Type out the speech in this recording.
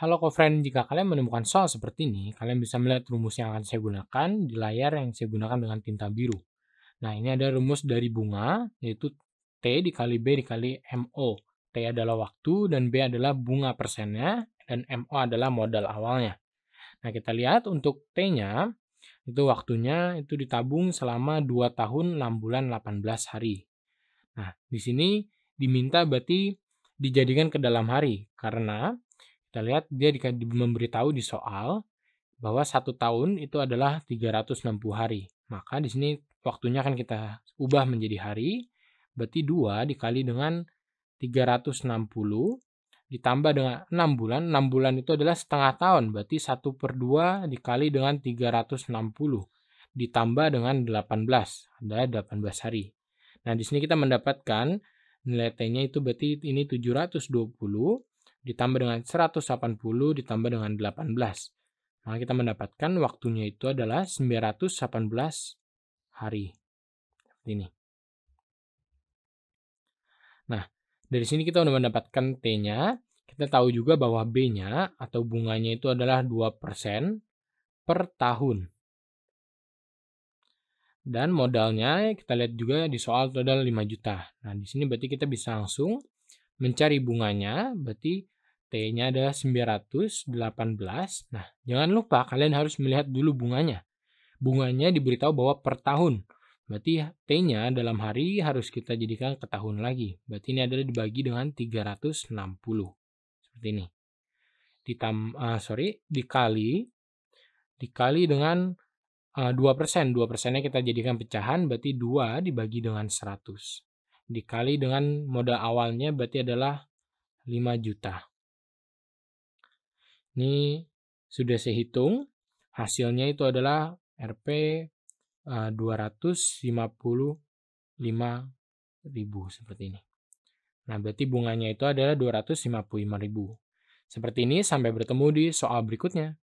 Halo co-friend, jika kalian menemukan soal seperti ini, kalian bisa melihat rumus yang akan saya gunakan di layar yang saya gunakan dengan tinta biru. Nah, ini ada rumus dari bunga, yaitu T dikali B dikali MO. T adalah waktu dan B adalah bunga persennya, dan MO adalah modal awalnya. Nah, kita lihat untuk T-nya, itu waktunya itu ditabung selama 2 tahun 6 bulan 18 hari. Nah, di sini diminta berarti dijadikan ke dalam hari, karena kita lihat dia memberitahu di soal bahwa satu tahun itu adalah 360 hari. Maka di sini waktunya akan kita ubah menjadi hari. Berarti 2 dikali dengan 360 ditambah dengan 6 bulan. 6 bulan itu adalah setengah tahun. Berarti 1 per 2 dikali dengan 360 ditambah dengan 18. Ada 18 hari. Nah, di sini kita mendapatkan nilai T-nya itu berarti ini 720 ditambah dengan 180 ditambah dengan 18. Maka kita mendapatkan waktunya itu adalah 918 hari. Seperti ini. Nah, dari sini kita sudah mendapatkan T-nya. Kita tahu juga bahwa B-nya atau bunganya itu adalah 2% per tahun. Dan modalnya kita lihat juga di soal itu adalah 5 juta. Nah, di sini berarti kita bisa langsung mencari bunganya, berarti T-nya adalah 918. Nah, jangan lupa kalian harus melihat dulu bunganya. Bunganya diberitahu bahwa per tahun. Berarti ya, T-nya dalam hari harus kita jadikan ke tahun lagi. Berarti ini adalah dibagi dengan 360. Seperti ini. Ditam, uh, sorry, dikali dikali dengan uh, 2%. 2%-nya kita jadikan pecahan, berarti 2 dibagi dengan 100 dikali dengan modal awalnya berarti adalah 5 juta. Ini sudah saya hitung, hasilnya itu adalah Rp 255.000 e, seperti ini. Nah, berarti bunganya itu adalah 255.000. Seperti ini sampai bertemu di soal berikutnya.